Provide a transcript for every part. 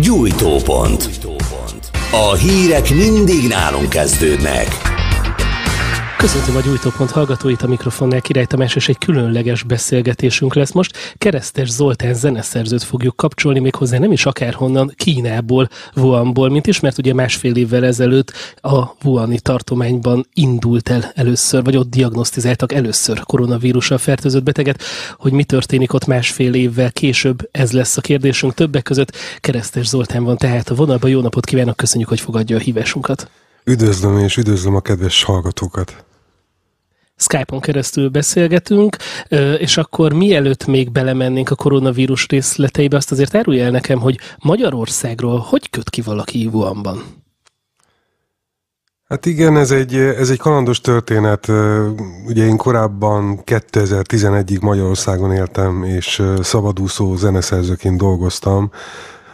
Gyújtópont. A hírek mindig nálunk kezdődnek. Köszöntöm a gyújtópont hallgatóit, a mikrofonnál Király Tamás, és egy különleges beszélgetésünk lesz most. Keresztes Zoltán zeneszerzőt fogjuk kapcsolni, méghozzá nem is akárhonnan, Kínából, Wuhanból, mint is, mert ugye másfél évvel ezelőtt a Wuhani tartományban indult el először, vagy ott diagnosztizáltak először koronavírussal fertőzött beteget, hogy mi történik ott másfél évvel később, ez lesz a kérdésünk többek között. Keresztes Zoltán van tehát a vonalban, jó napot kívánok, köszönjük, hogy fogadja a hívásunkat. Üdvözlöm és üdvözlöm a kedves hallgatókat! Skype-on keresztül beszélgetünk, és akkor mielőtt még belemennénk a koronavírus részleteibe, azt azért árulj el nekem, hogy Magyarországról hogy köt ki valaki Ivuanban? Hát igen, ez egy, ez egy kalandos történet. Ugye én korábban 2011-ig Magyarországon éltem, és szabadúszó zeneszerzőként dolgoztam,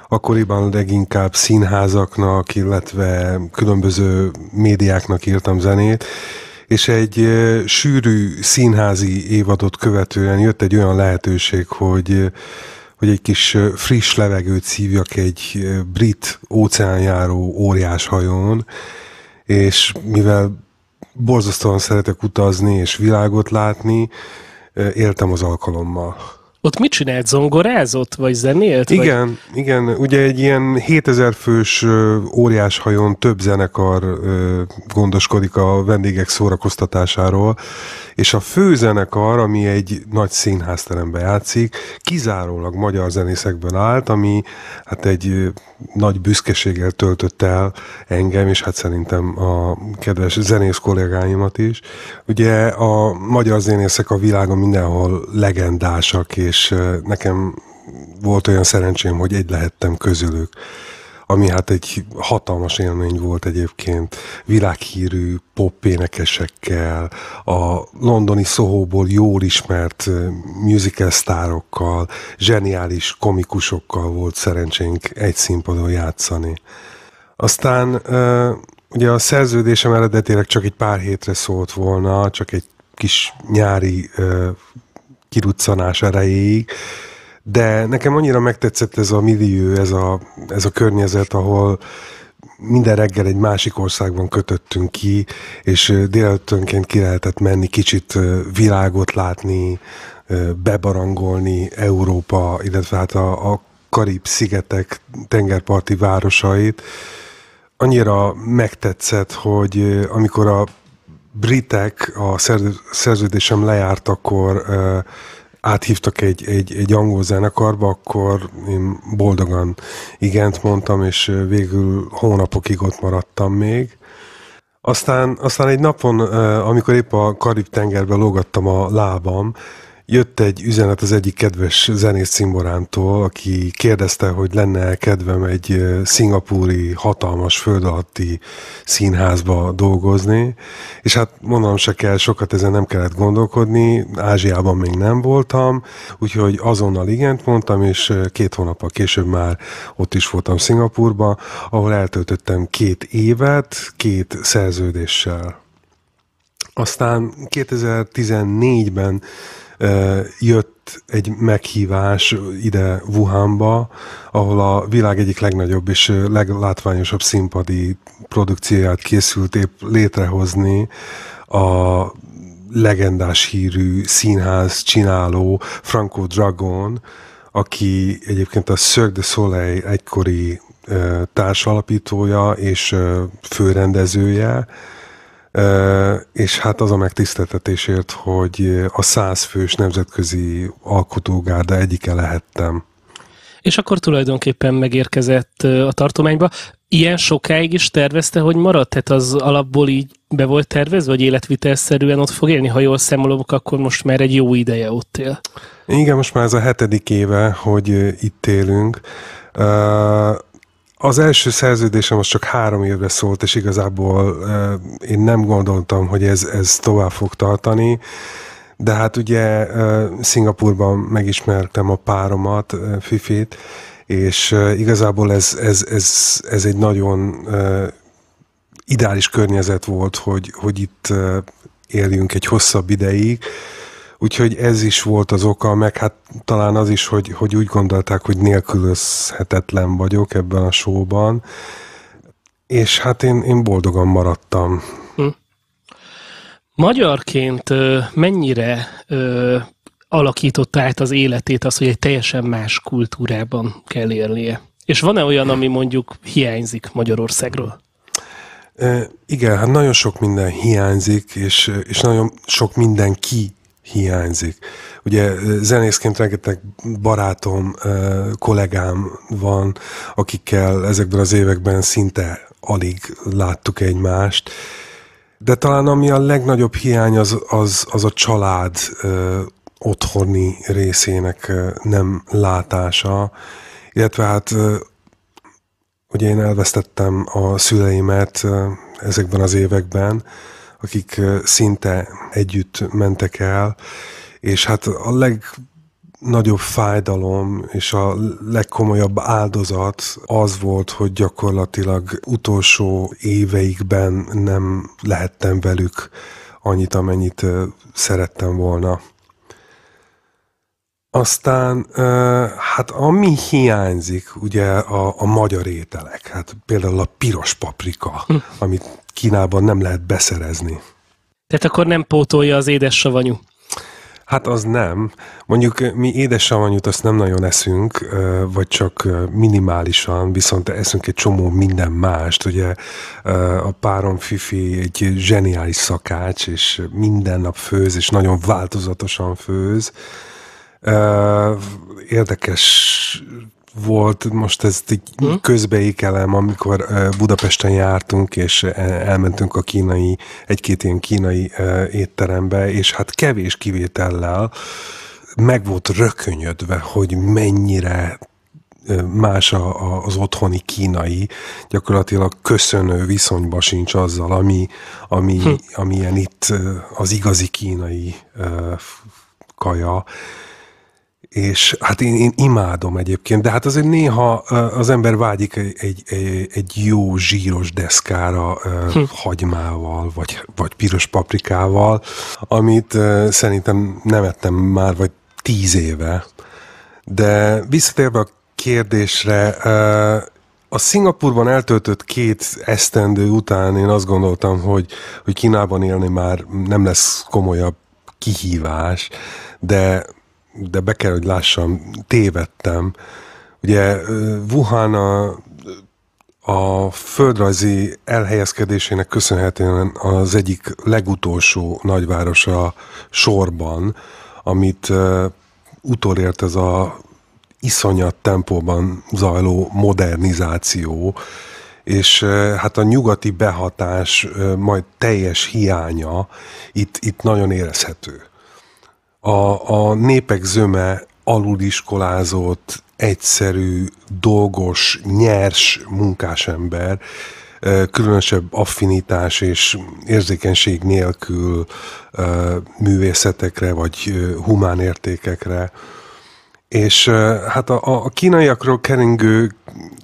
akkoriban leginkább színházaknak, illetve különböző médiáknak írtam zenét, és egy sűrű színházi évadot követően jött egy olyan lehetőség, hogy hogy egy kis friss levegőt szívjak egy brit óceánjáró óriás hajón, és mivel borzasztóan szeretek utazni és világot látni, éltem az alkalommal. Ott mit csinált? Zongorázott? Vagy zenélt? Igen, vagy... igen. Ugye egy ilyen 7000 fős óriás hajón több zenekar gondoskodik a vendégek szórakoztatásáról, és a főzenekar, ami egy nagy színházteremben játszik, kizárólag magyar zenészekből állt, ami hát egy nagy büszkeséggel töltött el engem, és hát szerintem a kedves zenész kollégáimat is. Ugye a magyar zenészek a világon mindenhol legendásak, és nekem volt olyan szerencsém, hogy egy lehettem közülük ami hát egy hatalmas élmény volt egyébként, világhírű pop énekesekkel, a londoni Sohóból jól ismert musical sztárokkal, zseniális komikusokkal volt szerencsénk egy színpadon játszani. Aztán ugye a szerződésem eredetileg csak egy pár hétre szólt volna, csak egy kis nyári kiruccanás erejéig, de nekem annyira megtetszett ez a millió, ez a, ez a környezet, ahol minden reggel egy másik országban kötöttünk ki, és délutánként ki lehetett menni, kicsit világot látni, bebarangolni Európa, illetve hát a, a Karib-szigetek tengerparti városait. Annyira megtetszett, hogy amikor a britek a szerződésem lejárt, akkor áthívtak egy, egy, egy angol zenekarba, akkor én boldogan igent mondtam, és végül hónapokig ott maradtam még. Aztán, aztán egy napon, amikor épp a Karib-tengerbe lógattam a lábam, Jött egy üzenet az egyik kedves zenész cimborámtól, aki kérdezte, hogy lenne kedvem egy szingapúri hatalmas föld alatti színházba dolgozni, és hát mondanom se kell, sokat ezen nem kellett gondolkodni, Ázsiában még nem voltam, úgyhogy azonnal igent mondtam, és két hónappal később már ott is voltam Szingapurban, ahol eltöltöttem két évet, két szerződéssel. Aztán 2014-ben jött egy meghívás ide Wuhanba, ahol a világ egyik legnagyobb és leglátványosabb színpadi produkcióját készült épp létrehozni a legendás hírű színház csináló Franco Dragon, aki egyébként a Cirque du Soleil egykori társalapítója és főrendezője, és hát az a megtiszteltetésért, hogy a fős nemzetközi alkotógárda egyike lehettem. És akkor tulajdonképpen megérkezett a tartományba. Ilyen sokáig is tervezte, hogy maradt Tehát az alapból így be volt tervezve, vagy életvitelszerűen ott fog élni? Ha jól szemolok, akkor most már egy jó ideje ott él. Igen, most már ez a hetedik éve, hogy itt élünk. Az első szerződésem az csak három évre szólt, és igazából én nem gondoltam, hogy ez, ez tovább fog tartani. De hát ugye Szingapurban megismertem a páromat, Fifit, és igazából ez, ez, ez, ez egy nagyon ideális környezet volt, hogy, hogy itt éljünk egy hosszabb ideig, Úgyhogy ez is volt az oka, meg hát talán az is, hogy, hogy úgy gondolták, hogy nélkülözhetetlen vagyok ebben a showban, és hát én, én boldogan maradtam. Hm. Magyarként mennyire ö, alakította át az életét az, hogy egy teljesen más kultúrában kell élnie? És van-e olyan, ami mondjuk hiányzik Magyarországról? igen, hát nagyon sok minden hiányzik, és, és nagyon sok minden ki hiányzik. Ugye zenészként rengeteg barátom, kollégám van, akikkel ezekben az években szinte alig láttuk egymást, de talán ami a legnagyobb hiány az, az, az a család ö, otthoni részének ö, nem látása, illetve hát ö, ugye én elvesztettem a szüleimet ö, ezekben az években, akik szinte együtt mentek el, és hát a leg nagyobb fájdalom és a legkomolyabb áldozat az volt, hogy gyakorlatilag utolsó éveikben nem lehettem velük annyit, amennyit szerettem volna. Aztán, hát ami hiányzik, ugye a, a magyar ételek, hát például a piros paprika, hm. amit Kínában nem lehet beszerezni. Tehát akkor nem pótolja az édes savanyú? Hát az nem. Mondjuk eh, mi édes savanyút, azt nem nagyon eszünk, eh, vagy csak eh, minimálisan, viszont eszünk egy csomó minden mást. Ugye a párom Fifi egy zseniális szakács, és minden nap főz, és nagyon változatosan főz. Érdekes volt, most ezt így hmm? közbeékelem, amikor Budapesten jártunk, és elmentünk a kínai, egy-két ilyen kínai étterembe, és hát kevés kivétellel meg volt rökönyödve, hogy mennyire más a, a, az otthoni kínai, gyakorlatilag köszönő viszonyba sincs azzal, ami, ami, hm. amilyen itt az igazi kínai kaja, és hát én, én imádom egyébként, de hát azért néha az ember vágyik egy, egy, egy jó zsíros deszkára hm. hagymával, vagy, vagy piros paprikával, amit szerintem nem ettem már, vagy tíz éve. De visszatérve a kérdésre, a Szingapurban eltöltött két esztendő után én azt gondoltam, hogy, hogy Kínában élni már nem lesz komolyabb kihívás, de de be kell, hogy lássam, tévedtem. Ugye Wuhan a, a földrajzi elhelyezkedésének köszönhetően az egyik legutolsó nagyvárosa sorban, amit uh, utolért ez a iszonyat tempóban zajló modernizáció, és hát a nyugati behatás majd teljes hiánya itt, itt nagyon érezhető a, a népek zöme aludiskolázott, egyszerű, dolgos, nyers munkásember, különösebb affinitás és érzékenység nélkül művészetekre vagy humán értékekre. És hát a, a kínaiakról keringő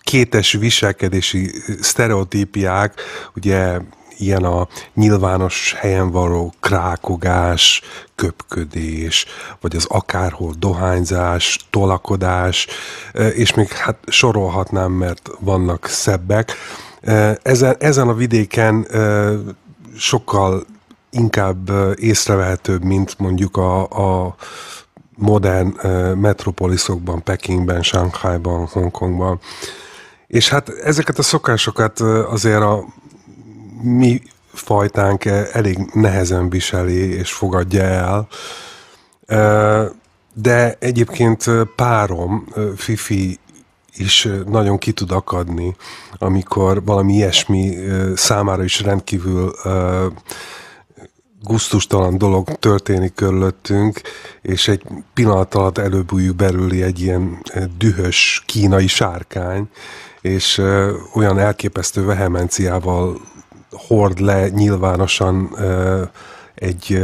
kétes viselkedési sztereotípiák, ugye ilyen a nyilvános helyen való krákogás, köpködés, vagy az akárhol dohányzás, tolakodás, e, és még hát sorolhatnám, mert vannak szebbek. E, ezen, ezen a vidéken e, sokkal inkább észrevehetőbb, mint mondjuk a, a modern metropoliszokban, Pekingben, Shanghaiban, Hongkongban. És hát ezeket a szokásokat azért a mi fajtánk e elég nehezen viseli és fogadja el. E, de egyébként e, párom, Fifi is nagyon ki tud akadni, amikor valami ilyesmi számára is rendkívül guztustalan dolog történik körülöttünk, és egy pillanat alatt előbújjuk belüli egy ilyen dühös kínai sárkány, és olyan elképesztő vehemenciával hord le nyilvánosan egy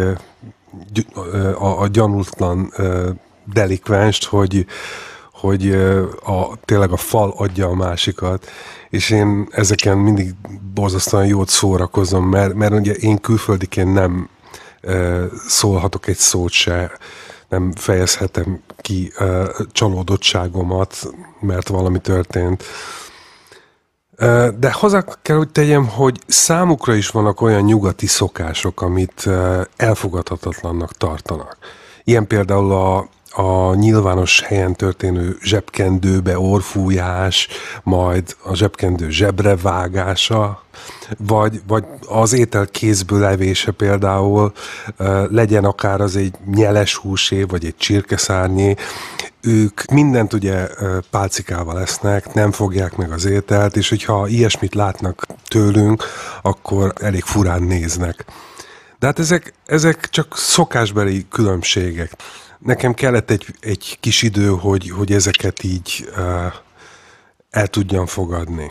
a, a gyanútlan delikvenst, hogy, hogy a, tényleg a fal adja a másikat, és én ezeken mindig borzasztóan jót szórakozom, mert, mert ugye én külföldiként nem szólhatok egy szót se, nem fejezhetem ki csalódottságomat, mert valami történt. De hozzá kell, hogy tegyem, hogy számukra is vannak olyan nyugati szokások, amit elfogadhatatlannak tartanak. Ilyen például a a nyilvános helyen történő zsebkendőbe orfújás, majd a zsebkendő zsebre vágása, vagy, vagy az étel kézből levése például, legyen akár az egy nyeles húsé, vagy egy csirkeszárnyé, ők mindent ugye pálcikával lesznek, nem fogják meg az ételt, és hogyha ilyesmit látnak tőlünk, akkor elég furán néznek. De hát ezek, ezek csak szokásbeli különbségek nekem kellett egy, egy kis idő, hogy, hogy ezeket így uh, el tudjam fogadni.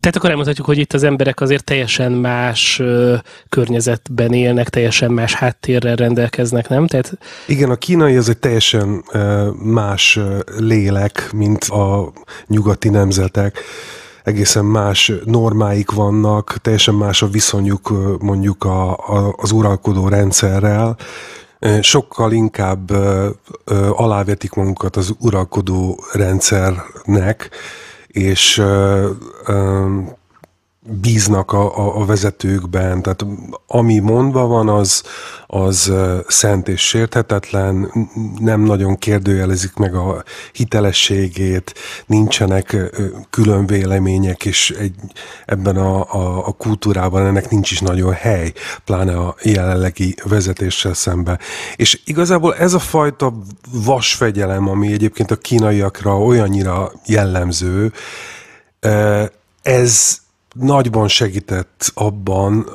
Tehát akkor elmondhatjuk, hogy itt az emberek azért teljesen más ö, környezetben élnek, teljesen más háttérrel rendelkeznek, nem? Tehát... Igen, a kínai az egy teljesen ö, más ö, lélek, mint a nyugati nemzetek. Egészen más normáik vannak, teljesen más a viszonyuk ö, mondjuk a, a, az uralkodó rendszerrel, sokkal inkább alávetik magukat az uralkodó rendszernek, és bíznak a, a, a vezetőkben, tehát ami mondva van, az, az szent és sérthetetlen, nem nagyon kérdőjelezik meg a hitelességét, nincsenek külön vélemények, és egy, ebben a, a, a kultúrában ennek nincs is nagyon hely, pláne a jelenlegi vezetéssel szemben. És igazából ez a fajta vasfegyelem, ami egyébként a kínaiakra olyannyira jellemző, ez nagyban segített abban,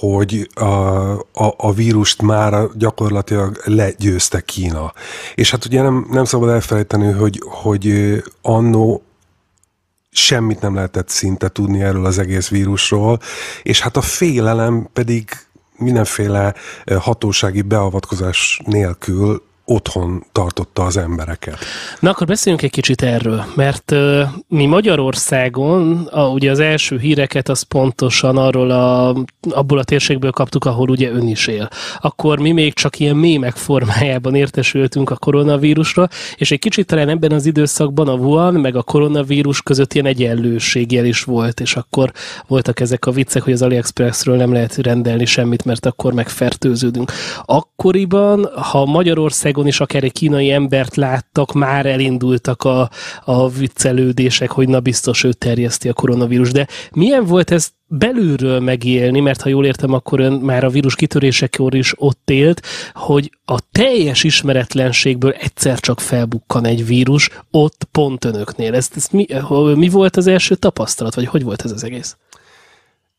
hogy a, a, a vírust már gyakorlatilag legyőzte Kína. És hát ugye nem, nem szabad elfelejteni, hogy, hogy annó semmit nem lehetett szinte tudni erről az egész vírusról, és hát a félelem pedig mindenféle hatósági beavatkozás nélkül otthon tartotta az embereket. Na akkor beszéljünk egy kicsit erről, mert mi Magyarországon, a, ugye az első híreket az pontosan arról a, abból a térségből kaptuk, ahol ugye ön is él. Akkor mi még csak ilyen mémek formájában értesültünk a koronavírusra, és egy kicsit talán ebben az időszakban a Wuhan meg a koronavírus között ilyen egyenlőségjel is volt, és akkor voltak ezek a viccek, hogy az AliExpressről nem lehet rendelni semmit, mert akkor megfertőződünk. Akkoriban, ha Magyarország Magyarországon is akár egy kínai embert láttak, már elindultak a, a viccelődések, hogy na biztos ő terjeszti a koronavírus. De milyen volt ez belülről megélni, mert ha jól értem, akkor ön már a vírus kitörésekor is ott élt, hogy a teljes ismeretlenségből egyszer csak felbukkan egy vírus ott pont önöknél. Ezt, ezt mi, mi volt az első tapasztalat, vagy hogy volt ez az egész?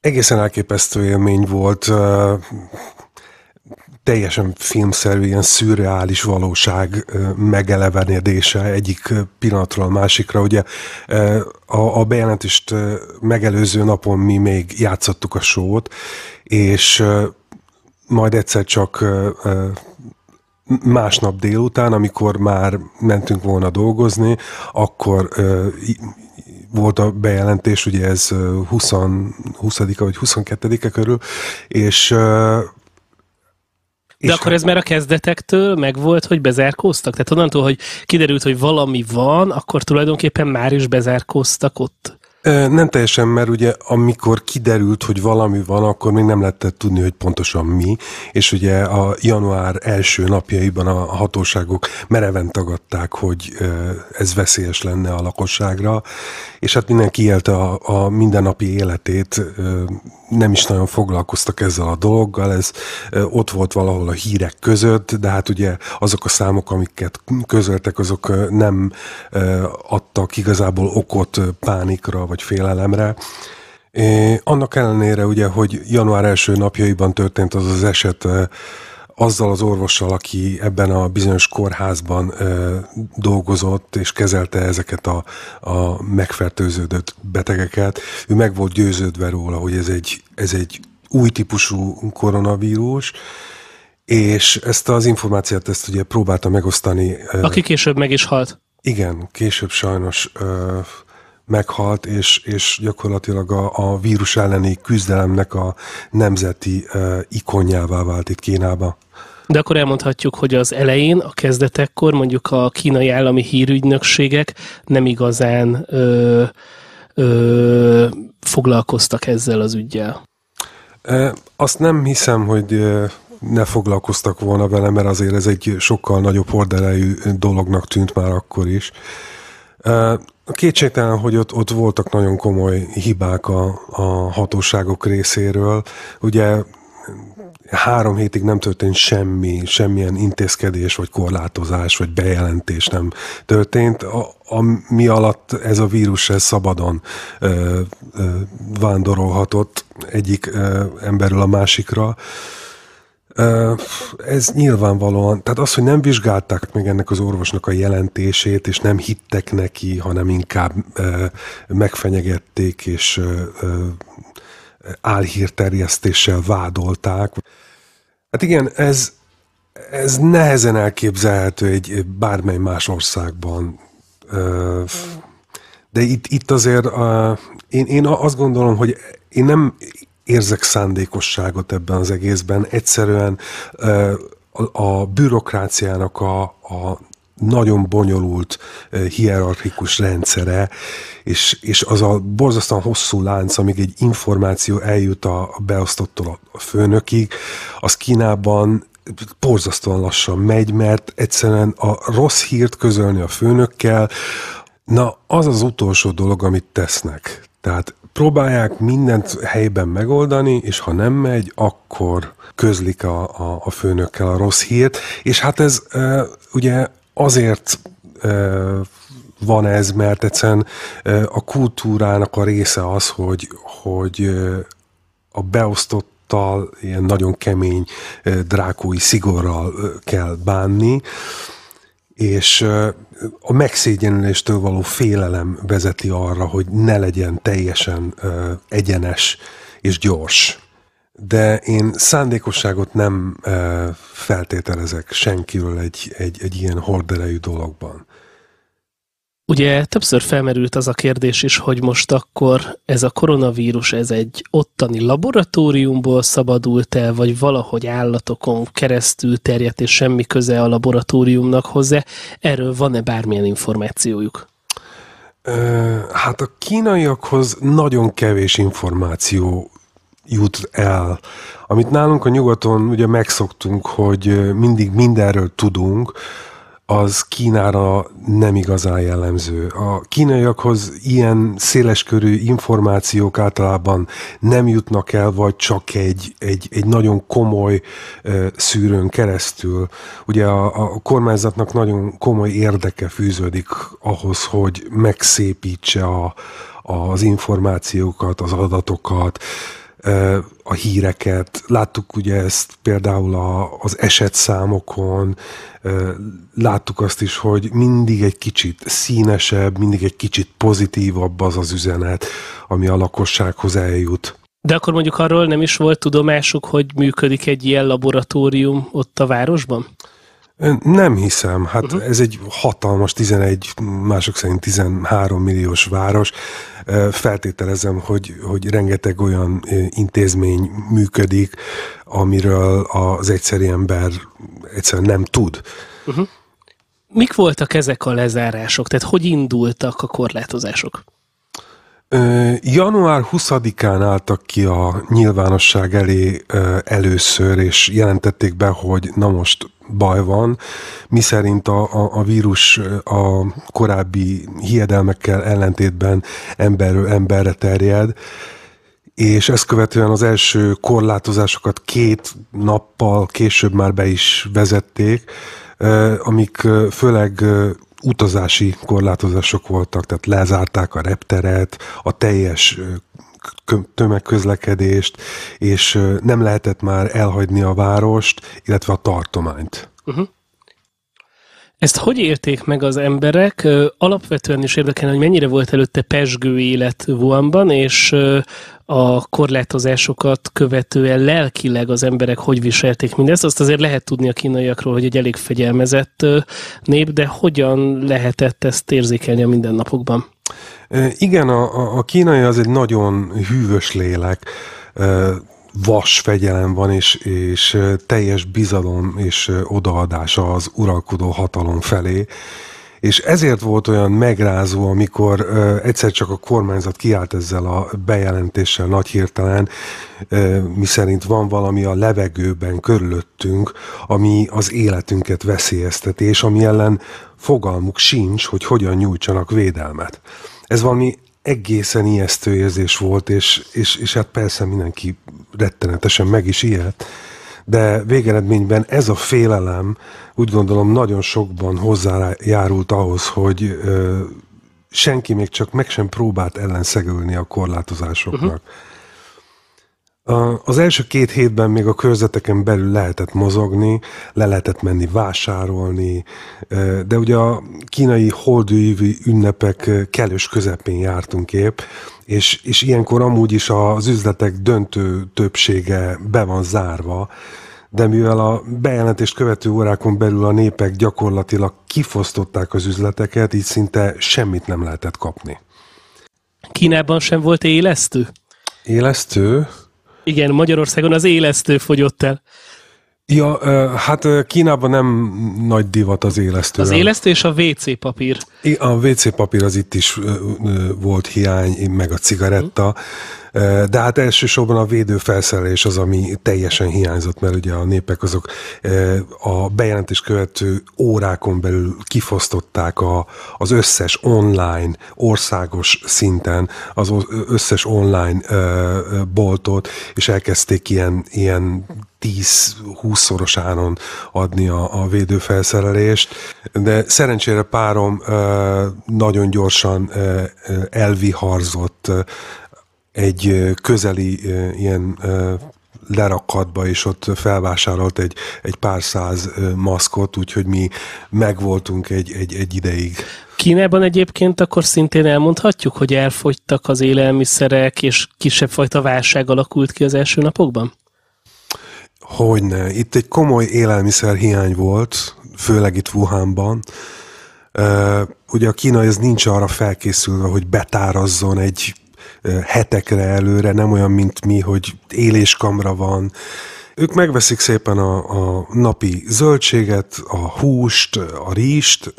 Egészen elképesztő élmény volt teljesen filmszerű, ilyen szürreális valóság megelevenedése egyik pillanatról a másikra. Ugye a, a bejelentést megelőző napon mi még játszottuk a sót, és majd egyszer csak másnap délután, amikor már mentünk volna dolgozni, akkor volt a bejelentés, ugye ez 20, 20 vagy 22-e körül, és de akkor ez már a kezdetektől megvolt, hogy bezárkóztak? Tehát onnantól, hogy kiderült, hogy valami van, akkor tulajdonképpen már is bezárkóztak ott? Nem teljesen, mert ugye amikor kiderült, hogy valami van, akkor még nem lehetett tudni, hogy pontosan mi, és ugye a január első napjaiban a hatóságok mereven tagadták, hogy ez veszélyes lenne a lakosságra, és hát mindenki élte a, a mindennapi életét nem is nagyon foglalkoztak ezzel a dologgal, ez ott volt valahol a hírek között, de hát ugye azok a számok, amiket közöltek, azok nem adtak igazából okot pánikra vagy félelemre. Annak ellenére ugye, hogy január első napjaiban történt az az eset, azzal az orvossal, aki ebben a bizonyos kórházban ö, dolgozott és kezelte ezeket a, a megfertőződött betegeket, ő meg volt győződve róla, hogy ez egy, ez egy új típusú koronavírus, és ezt az információt ezt ugye próbálta megosztani. Aki később meg is halt. Igen, később sajnos ö, meghalt, és, és gyakorlatilag a, a vírus elleni küzdelemnek a nemzeti uh, ikonjává vált itt Kínába. De akkor elmondhatjuk, hogy az elején, a kezdetekkor mondjuk a kínai állami hírügynökségek nem igazán ö, ö, foglalkoztak ezzel az ügyjel. E, azt nem hiszem, hogy ne foglalkoztak volna vele, mert azért ez egy sokkal nagyobb horderejű dolognak tűnt már akkor is. E, Kétségtelen, hogy ott, ott voltak nagyon komoly hibák a, a hatóságok részéről. Ugye három hétig nem történt semmi, semmilyen intézkedés, vagy korlátozás, vagy bejelentés nem történt, a, ami alatt ez a vírus ez szabadon ö, ö, vándorolhatott egyik ö, emberről a másikra. Ö, ez nyilvánvalóan, tehát az, hogy nem vizsgálták meg ennek az orvosnak a jelentését, és nem hittek neki, hanem inkább megfenyegették, és álhírterjesztéssel vádolták. Hát igen, ez, ez nehezen elképzelhető egy bármely más országban. De itt, itt azért én, én azt gondolom, hogy én nem, érzek szándékosságot ebben az egészben. Egyszerűen a, a bürokráciának a, a nagyon bonyolult hierarchikus rendszere, és, és az a borzasztóan hosszú lánc, amíg egy információ eljut a, a beosztottól a főnökig, az Kínában borzasztóan lassan megy, mert egyszerűen a rossz hírt közölni a főnökkel, na az az utolsó dolog, amit tesznek. Tehát próbálják mindent helyben megoldani, és ha nem megy, akkor közlik a, a, a főnökkel a rossz hírt. És hát ez e, ugye azért e, van ez, mert egyszerűen e, a kultúrának a része az, hogy, hogy a beosztott ilyen nagyon kemény drákói szigorral kell bánni, és a megszégyenüléstől való félelem vezeti arra, hogy ne legyen teljesen egyenes és gyors. De én szándékosságot nem feltételezek senkiről egy, egy, egy ilyen horderejű dologban. Ugye többször felmerült az a kérdés is, hogy most akkor ez a koronavírus, ez egy ottani laboratóriumból szabadult el, vagy valahogy állatokon keresztül terjedt, és semmi köze a laboratóriumnak hozzá. Erről van-e bármilyen információjuk? Hát a kínaiakhoz nagyon kevés információ jut el. Amit nálunk a nyugaton ugye megszoktunk, hogy mindig mindenről tudunk, az Kínára nem igazán jellemző. A kínaiakhoz ilyen széleskörű információk általában nem jutnak el, vagy csak egy, egy, egy nagyon komoly ö, szűrőn keresztül. Ugye a, a kormányzatnak nagyon komoly érdeke fűződik ahhoz, hogy megszépítse a, az információkat, az adatokat, a híreket. Láttuk ugye ezt például a, az esetszámokon, láttuk azt is, hogy mindig egy kicsit színesebb, mindig egy kicsit pozitívabb az az üzenet, ami a lakossághoz eljut. De akkor mondjuk arról nem is volt tudomásuk, hogy működik egy ilyen laboratórium ott a városban? Nem hiszem, hát uh-huh. ez egy hatalmas 11, mások szerint 13 milliós város. Feltételezem, hogy, hogy rengeteg olyan intézmény működik, amiről az egyszerű ember egyszerűen nem tud. Uh-huh. Mik voltak ezek a lezárások? Tehát hogy indultak a korlátozások? Január 20-án álltak ki a nyilvánosság elé először, és jelentették be, hogy na most baj van, miszerint a, a, a vírus a korábbi hiedelmekkel ellentétben emberről emberre terjed, és ezt követően az első korlátozásokat két nappal később már be is vezették, amik főleg utazási korlátozások voltak, tehát lezárták a repteret, a teljes tömegközlekedést, és nem lehetett már elhagyni a várost, illetve a tartományt. Uh-huh. Ezt hogy érték meg az emberek? Alapvetően is érdekelne, hogy mennyire volt előtte pesgő élet Wuhanban, és a korlátozásokat követően lelkileg az emberek hogy viselték mindezt. Azt azért lehet tudni a kínaiakról, hogy egy elég fegyelmezett nép, de hogyan lehetett ezt érzékelni a mindennapokban? Igen, a, a kínai az egy nagyon hűvös lélek, vas fegyelem van, és, és teljes bizalom és odaadása az uralkodó hatalom felé. És ezért volt olyan megrázó, amikor egyszer csak a kormányzat kiállt ezzel a bejelentéssel nagy hirtelen, mi miszerint van valami a levegőben körülöttünk, ami az életünket veszélyezteti, és ami ellen fogalmuk sincs, hogy hogyan nyújtsanak védelmet ez valami egészen ijesztő érzés volt, és, és, és hát persze mindenki rettenetesen meg is ijedt, de végeredményben ez a félelem úgy gondolom nagyon sokban hozzájárult ahhoz, hogy ö, senki még csak meg sem próbált ellenszegülni a korlátozásoknak. Uh-huh. Az első két hétben még a körzeteken belül lehetett mozogni, le lehetett menni vásárolni, de ugye a kínai holdőívű ünnepek kellős közepén jártunk épp, és, és ilyenkor amúgy is az üzletek döntő többsége be van zárva, de mivel a bejelentést követő órákon belül a népek gyakorlatilag kifosztották az üzleteket, így szinte semmit nem lehetett kapni. Kínában sem volt élesztő? Élesztő? Igen, Magyarországon az élesztő fogyott el. Ja, hát Kínában nem nagy divat az élesztő. Az élesztő és a WC papír. A WC papír az itt is volt hiány, meg a cigaretta, mhm. de hát elsősorban a védőfelszerelés az, ami teljesen hiányzott, mert ugye a népek azok a bejelentés követő órákon belül kifosztották a, az összes online, országos szinten az összes online boltot, és elkezdték ilyen, ilyen 10-20 szoros áron adni a, a védőfelszerelést, de szerencsére párom ö, nagyon gyorsan elviharzott egy közeli ilyen lerakatba, és ott felvásárolt egy, egy pár száz maszkot, úgyhogy mi megvoltunk egy, egy, egy ideig. Kínában egyébként akkor szintén elmondhatjuk, hogy elfogytak az élelmiszerek, és kisebb fajta válság alakult ki az első napokban? Hogyne. Itt egy komoly élelmiszer hiány volt, főleg itt Wuhanban Ugye a kínai ez nincs arra felkészülve, hogy betárazzon egy hetekre előre, nem olyan, mint mi, hogy éléskamra van. Ők megveszik szépen a, a napi zöldséget, a húst, a ríst,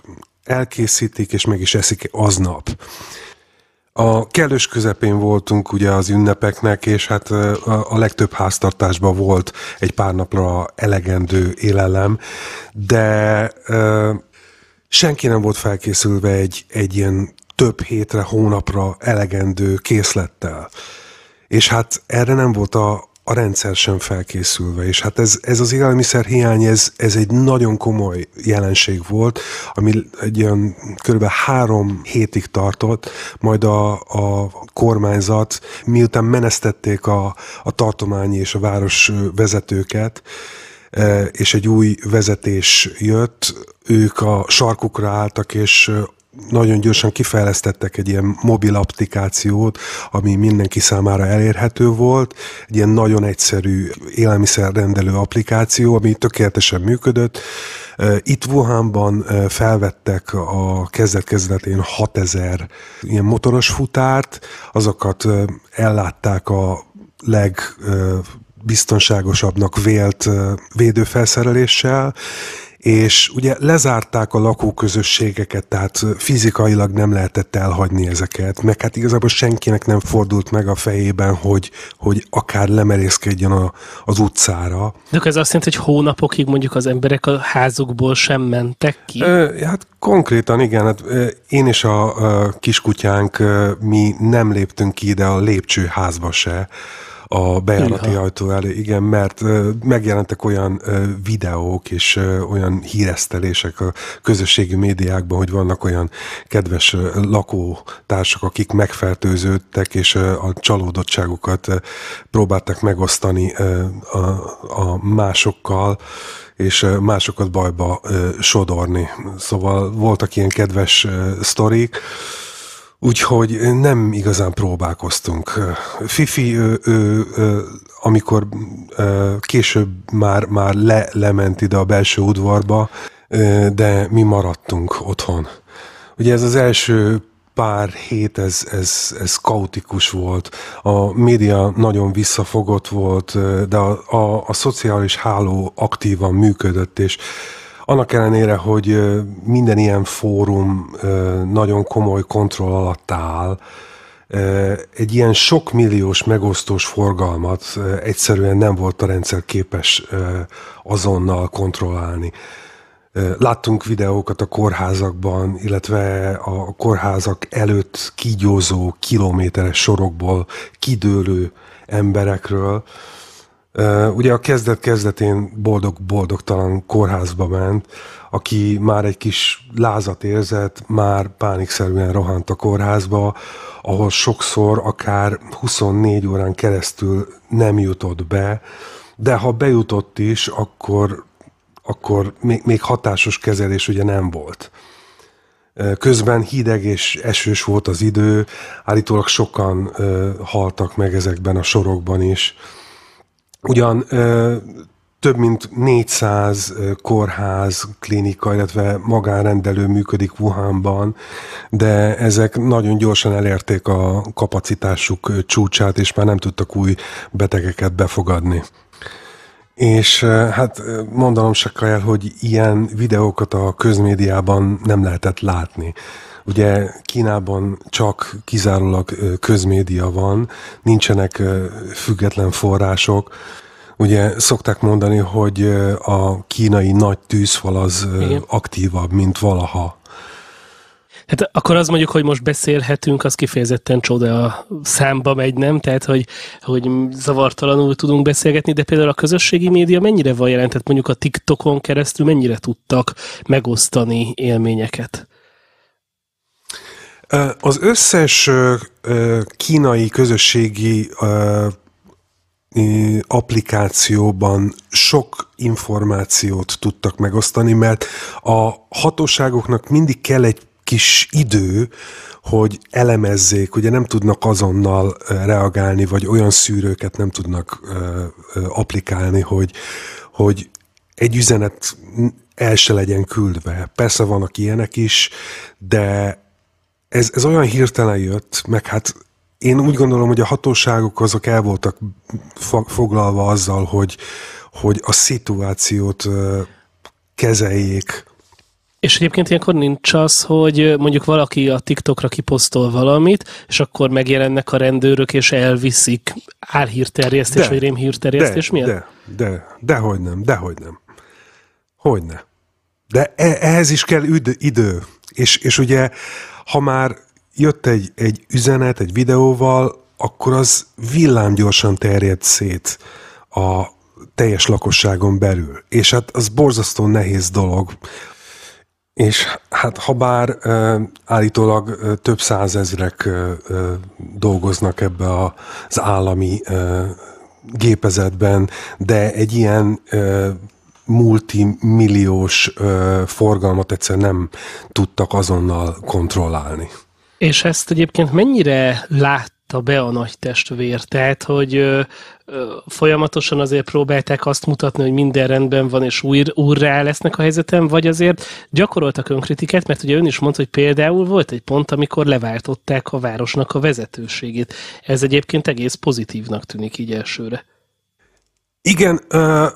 elkészítik, és meg is eszik aznap. A kellős közepén voltunk ugye az ünnepeknek, és hát a legtöbb háztartásban volt egy pár napra elegendő élelem, de senki nem volt felkészülve egy, egy ilyen több hétre, hónapra elegendő készlettel. És hát erre nem volt a, a rendszer sem felkészülve, és hát ez, ez az élelmiszer hiány, ez, ez egy nagyon komoly jelenség volt, ami egy ilyen kb. három hétig tartott, majd a, a kormányzat, miután menesztették a, a tartományi és a város vezetőket, E, és egy új vezetés jött, ők a sarkukra álltak, és nagyon gyorsan kifejlesztettek egy ilyen mobil applikációt, ami mindenki számára elérhető volt, egy ilyen nagyon egyszerű élelmiszerrendelő applikáció, ami tökéletesen működött. E, itt Wuhanban e, felvettek a kezdet-kezdetén 6000 ilyen motoros futárt, azokat ellátták a leg biztonságosabbnak vélt védőfelszereléssel, és ugye lezárták a lakóközösségeket, tehát fizikailag nem lehetett elhagyni ezeket, meg hát igazából senkinek nem fordult meg a fejében, hogy, hogy akár lemerészkedjen a, az utcára. De ez azt jelenti, hogy hónapokig mondjuk az emberek a házukból sem mentek ki? Ö, hát konkrétan igen, hát én és a, a kiskutyánk, mi nem léptünk ki ide a lépcsőházba se, a bejárati Iha. ajtó elé, igen, mert megjelentek olyan videók és olyan híresztelések a közösségi médiákban, hogy vannak olyan kedves lakótársak, akik megfertőződtek, és a csalódottságukat próbálták megosztani a, a másokkal, és másokat bajba sodorni. Szóval voltak ilyen kedves sztorik, Úgyhogy nem igazán próbálkoztunk. Fifi, ő, ő, ő, amikor később már, már le, lement ide a belső udvarba, de mi maradtunk otthon. Ugye ez az első pár hét ez, ez, ez kaotikus volt. A média nagyon visszafogott volt, de a, a, a szociális háló aktívan működött, és annak ellenére, hogy minden ilyen fórum nagyon komoly kontroll alatt áll, egy ilyen sok milliós megosztós forgalmat egyszerűen nem volt a rendszer képes azonnal kontrollálni. Láttunk videókat a kórházakban, illetve a kórházak előtt kígyózó kilométeres sorokból kidőlő emberekről, ugye a kezdet-kezdetén boldog-boldogtalan kórházba ment, aki már egy kis lázat érzett, már pánikszerűen rohant a kórházba, ahol sokszor akár 24 órán keresztül nem jutott be, de ha bejutott is, akkor, akkor még, még hatásos kezelés ugye nem volt. Közben hideg és esős volt az idő, állítólag sokan haltak meg ezekben a sorokban is. Ugyan több mint 400 kórház, klinika, illetve magánrendelő működik Wuhanban, de ezek nagyon gyorsan elérték a kapacitásuk csúcsát, és már nem tudtak új betegeket befogadni. És hát mondanom se kell, hogy ilyen videókat a közmédiában nem lehetett látni. Ugye Kínában csak kizárólag közmédia van, nincsenek független források, Ugye szokták mondani, hogy a kínai nagy tűzfal az Igen. aktívabb, mint valaha. Hát akkor az mondjuk, hogy most beszélhetünk, az kifejezetten csoda a számba megy, nem? Tehát, hogy, hogy zavartalanul tudunk beszélgetni, de például a közösségi média mennyire van jelentett, mondjuk a TikTokon keresztül mennyire tudtak megosztani élményeket? Az összes kínai közösségi applikációban sok információt tudtak megosztani, mert a hatóságoknak mindig kell egy kis idő, hogy elemezzék, ugye nem tudnak azonnal reagálni, vagy olyan szűrőket nem tudnak applikálni, hogy, hogy egy üzenet el se legyen küldve. Persze vannak ilyenek is, de ez, ez olyan hirtelen jött, meg hát én úgy gondolom, hogy a hatóságok azok el voltak foglalva azzal, hogy, hogy a szituációt kezeljék. És egyébként ilyenkor nincs az, hogy mondjuk valaki a TikTokra kiposztol valamit, és akkor megjelennek a rendőrök, és elviszik álhírterjesztés, vagy rémhírterjesztés de, miatt? De, de, hogy nem, de-hogy nem. hogy ne, De e-, ehhez is kell idő. És, és ugye ha már jött egy, egy üzenet, egy videóval, akkor az villámgyorsan terjed szét a teljes lakosságon belül. És hát az borzasztó nehéz dolog. És hát ha bár állítólag több százezrek dolgoznak ebbe az állami gépezetben, de egy ilyen multimilliós ö, forgalmat egyszer nem tudtak azonnal kontrollálni. És ezt egyébként mennyire látta be a nagy testvér? Tehát, hogy ö, ö, folyamatosan azért próbálták azt mutatni, hogy minden rendben van, és új, újra lesznek a helyzetem, vagy azért gyakoroltak önkritikát, mert ugye ön is mondta, hogy például volt egy pont, amikor leváltották a városnak a vezetőségét. Ez egyébként egész pozitívnak tűnik így elsőre. Igen,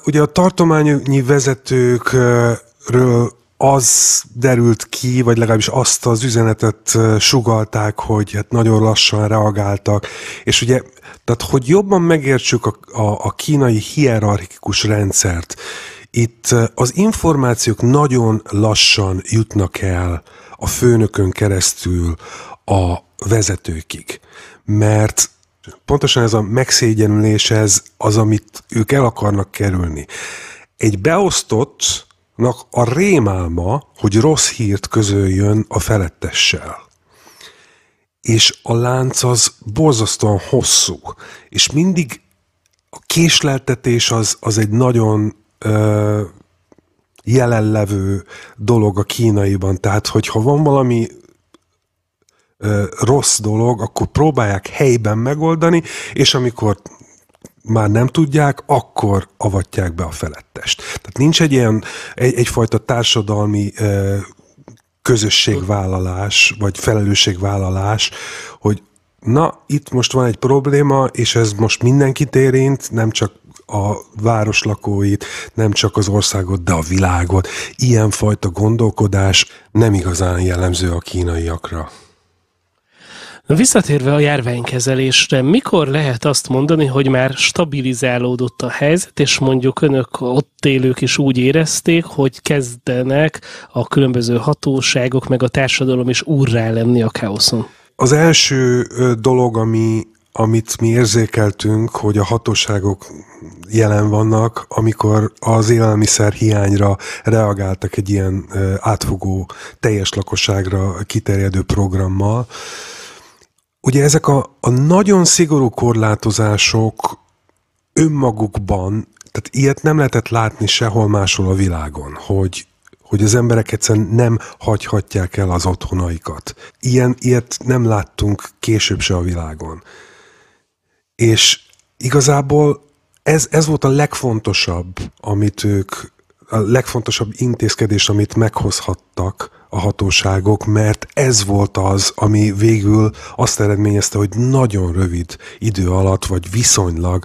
ugye a tartományi vezetőkről az derült ki, vagy legalábbis azt az üzenetet sugalták, hogy hát nagyon lassan reagáltak. És ugye, tehát hogy jobban megértsük a, a, a kínai hierarchikus rendszert, itt az információk nagyon lassan jutnak el a főnökön keresztül a vezetőkig. Mert Pontosan ez a megszégyenülés, ez az, amit ők el akarnak kerülni. Egy beosztottnak a rémálma, hogy rossz hírt közöljön a felettessel. És a lánc az borzasztóan hosszú, és mindig a késleltetés az, az egy nagyon ö, jelenlevő dolog a kínaiban. Tehát, hogyha van valami rossz dolog, akkor próbálják helyben megoldani, és amikor már nem tudják, akkor avatják be a felettest. Tehát nincs egy ilyen, egy, egyfajta társadalmi ö, közösségvállalás, vagy felelősségvállalás, hogy na, itt most van egy probléma, és ez most mindenkit érint, nem csak a város lakóit, nem csak az országot, de a világot. Ilyenfajta gondolkodás nem igazán jellemző a kínaiakra. Visszatérve a járványkezelésre, mikor lehet azt mondani, hogy már stabilizálódott a helyzet, és mondjuk önök ott élők is úgy érezték, hogy kezdenek a különböző hatóságok, meg a társadalom is úrrá lenni a káoszon? Az első dolog, ami, amit mi érzékeltünk, hogy a hatóságok jelen vannak, amikor az élelmiszer hiányra reagáltak egy ilyen átfogó, teljes lakosságra kiterjedő programmal, ugye ezek a, a nagyon szigorú korlátozások önmagukban, tehát ilyet nem lehetett látni sehol máshol a világon, hogy, hogy az emberek egyszerűen nem hagyhatják el az otthonaikat. Ilyen, ilyet nem láttunk később se a világon. És igazából ez, ez volt a legfontosabb, amit ők, a legfontosabb intézkedés, amit meghozhattak a hatóságok, mert ez volt az, ami végül azt eredményezte, hogy nagyon rövid idő alatt, vagy viszonylag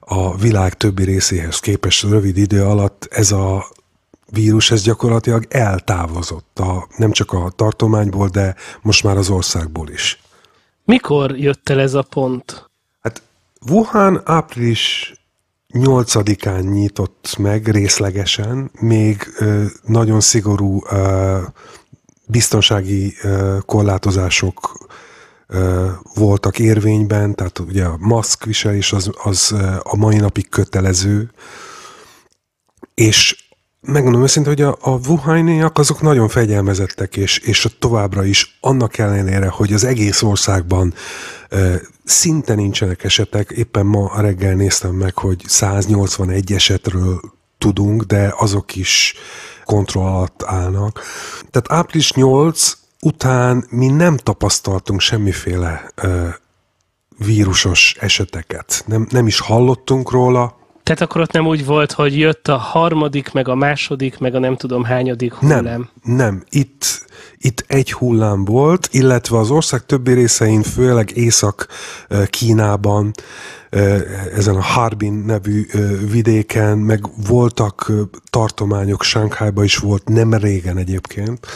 a világ többi részéhez képest rövid idő alatt ez a vírus, ez gyakorlatilag eltávozott a, nem csak a tartományból, de most már az országból is. Mikor jött el ez a pont? Hát Wuhan április 8-án nyitott meg részlegesen, még ö, nagyon szigorú ö, biztonsági ö, korlátozások voltak érvényben, tehát ugye a maszkviselés az, az a mai napig kötelező, és megmondom őszintén, hogy a, a Wuhaniak azok nagyon fegyelmezettek, és, és továbbra is annak ellenére, hogy az egész országban ö, szinte nincsenek esetek, éppen ma reggel néztem meg, hogy 181 esetről tudunk, de azok is kontroll alatt állnak. Tehát április 8 után mi nem tapasztaltunk semmiféle ö, vírusos eseteket. Nem, nem is hallottunk róla, tehát akkor ott nem úgy volt, hogy jött a harmadik, meg a második, meg a nem tudom hányadik hullám. Nem, nem. Itt, itt egy hullám volt, illetve az ország többi részein, főleg Észak-Kínában, ezen a Harbin nevű vidéken, meg voltak tartományok, Sánkhájban is volt nem régen egyébként,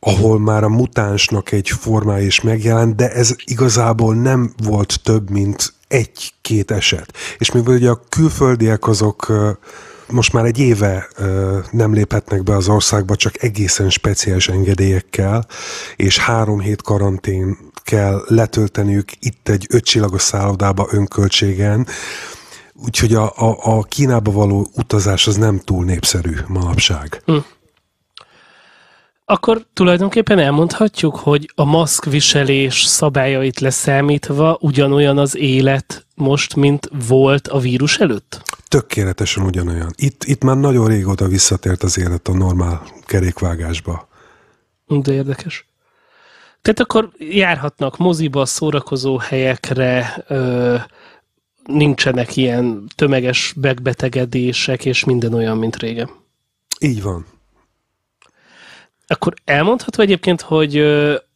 ahol már a mutánsnak egy formája is megjelent, de ez igazából nem volt több, mint egy-két eset. És mivel ugye a külföldiek azok most már egy éve nem léphetnek be az országba, csak egészen speciális engedélyekkel, és három hét karantén kell letölteniük itt egy ötcsillagos szállodába önköltségen, úgyhogy a, a, a Kínába való utazás az nem túl népszerű manapság. Hm akkor tulajdonképpen elmondhatjuk, hogy a maszkviselés szabályait leszámítva ugyanolyan az élet most, mint volt a vírus előtt? Tökéletesen ugyanolyan. Itt, itt már nagyon régóta visszatért az élet a normál kerékvágásba. Hm, de érdekes. Tehát akkor járhatnak moziba, szórakozó helyekre, ö, nincsenek ilyen tömeges megbetegedések, és minden olyan, mint régen. Így van, akkor elmondható egyébként, hogy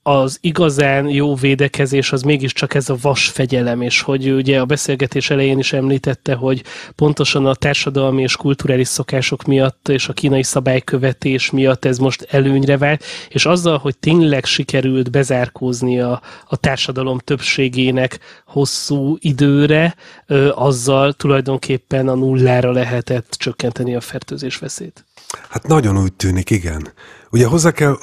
az igazán jó védekezés az mégiscsak ez a vas fegyelem, és hogy ugye a beszélgetés elején is említette, hogy pontosan a társadalmi és kulturális szokások miatt és a kínai szabálykövetés miatt ez most előnyre vált, és azzal, hogy tényleg sikerült bezárkózni a, a társadalom többségének hosszú időre, azzal tulajdonképpen a nullára lehetett csökkenteni a fertőzés veszélyt. Hát nagyon úgy tűnik, igen. Ugye hozzá kell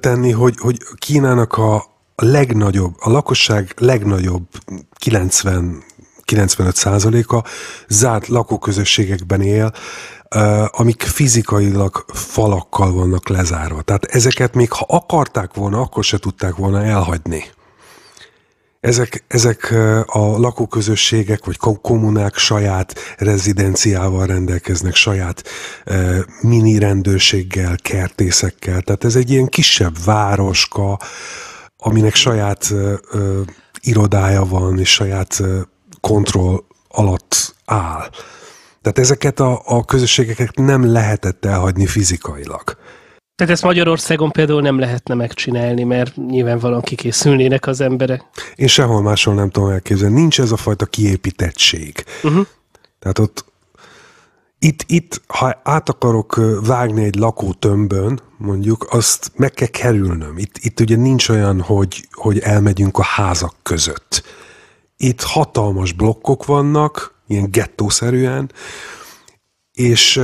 tenni, hogy, hogy Kínának a legnagyobb, a lakosság legnagyobb 90 95%-a zárt lakóközösségekben él, amik fizikailag falakkal vannak lezárva. Tehát ezeket még ha akarták volna, akkor se tudták volna elhagyni. Ezek, ezek a lakóközösségek vagy kommunák saját rezidenciával rendelkeznek, saját mini rendőrséggel, kertészekkel. Tehát ez egy ilyen kisebb városka, aminek saját ö, irodája van, és saját kontroll alatt áll. Tehát ezeket a, a közösségeket nem lehetett elhagyni fizikailag. Tehát ezt Magyarországon például nem lehetne megcsinálni, mert nyilvánvalóan kikészülnének az emberek. Én sehol máshol nem tudom elképzelni. Nincs ez a fajta kiépítettség. Uh-huh. Tehát ott itt, itt, ha át akarok vágni egy tömbön, mondjuk, azt meg kell kerülnöm. Itt, itt ugye nincs olyan, hogy, hogy elmegyünk a házak között. Itt hatalmas blokkok vannak, ilyen gettószerűen, és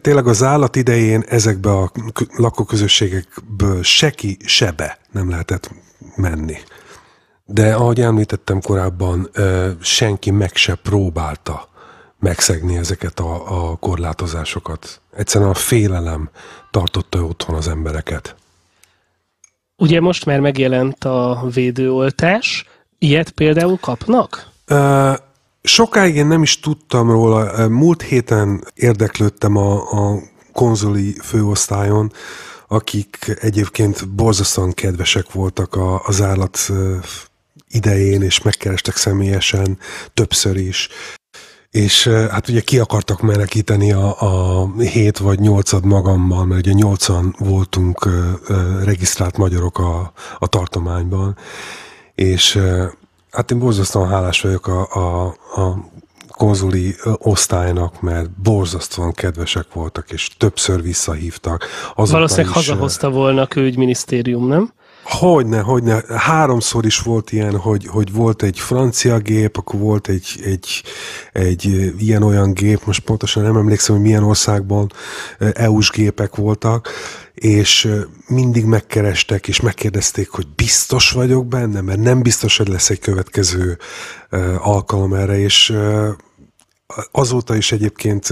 tényleg az állat idején ezekbe a lakóközösségekből seki sebe nem lehetett menni. De ahogy említettem korábban, senki meg se próbálta megszegni ezeket a, a korlátozásokat. Egyszerűen a félelem tartotta otthon az embereket. Ugye most már megjelent a védőoltás, ilyet például kapnak? Sokáig én nem is tudtam róla. Múlt héten érdeklődtem a, a konzoli főosztályon, akik egyébként borzasztóan kedvesek voltak a, az állat idején, és megkerestek személyesen többször is. És hát ugye ki akartak melekíteni a, a 7 vagy 8 magammal, mert ugye 80 voltunk regisztrált magyarok a, a tartományban, és hát én borzasztóan hálás vagyok a, a, a konzuli osztálynak, mert borzasztóan kedvesek voltak, és többször visszahívtak. Azóta Valószínűleg is, hazahozta volna a külügyminisztérium, nem? Hogyne, hogyne. Háromszor is volt ilyen, hogy, hogy volt egy francia gép, akkor volt egy, egy, egy ilyen-olyan gép, most pontosan nem emlékszem, hogy milyen országban EU-s gépek voltak, és mindig megkerestek, és megkérdezték, hogy biztos vagyok benne, mert nem biztos, hogy lesz egy következő alkalom erre, és azóta is egyébként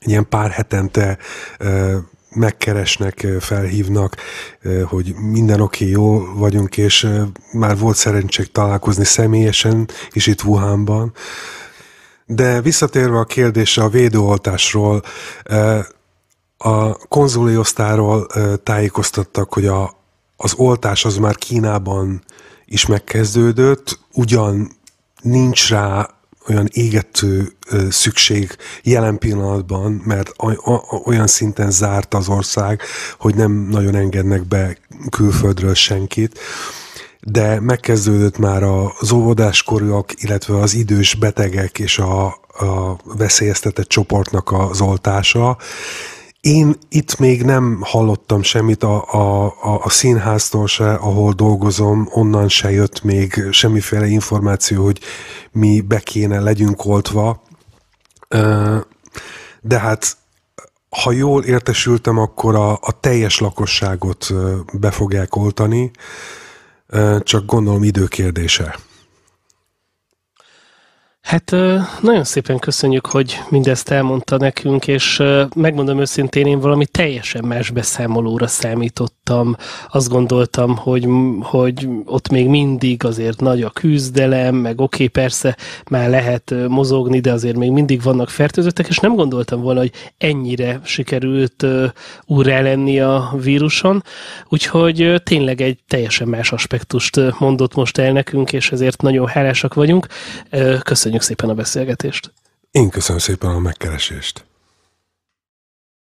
ilyen pár hetente megkeresnek, felhívnak, hogy minden oké, okay, jó vagyunk, és már volt szerencsék találkozni személyesen is itt Wuhanban. De visszatérve a kérdésre a védőoltásról, a konzuli osztáról tájékoztattak, hogy a, az oltás az már Kínában is megkezdődött, ugyan nincs rá olyan égető szükség jelen pillanatban, mert olyan szinten zárt az ország, hogy nem nagyon engednek be külföldről senkit de megkezdődött már az óvodáskorúak, illetve az idős betegek és a, a veszélyeztetett csoportnak az oltása, én itt még nem hallottam semmit a, a, a, a színháztól se, ahol dolgozom, onnan se jött még semmiféle információ, hogy mi be kéne legyünk oltva. De hát, ha jól értesültem, akkor a, a teljes lakosságot be fogják oltani, csak gondolom időkérdése. Hát nagyon szépen köszönjük, hogy mindezt elmondta nekünk, és megmondom őszintén, én valami teljesen más beszámolóra számítottam játszottam, azt gondoltam, hogy, hogy ott még mindig azért nagy a küzdelem, meg oké, okay, persze már lehet mozogni, de azért még mindig vannak fertőzöttek, és nem gondoltam volna, hogy ennyire sikerült úrrá lenni a víruson, úgyhogy tényleg egy teljesen más aspektust mondott most el nekünk, és ezért nagyon hálásak vagyunk. Köszönjük szépen a beszélgetést! Én köszönöm szépen a megkeresést!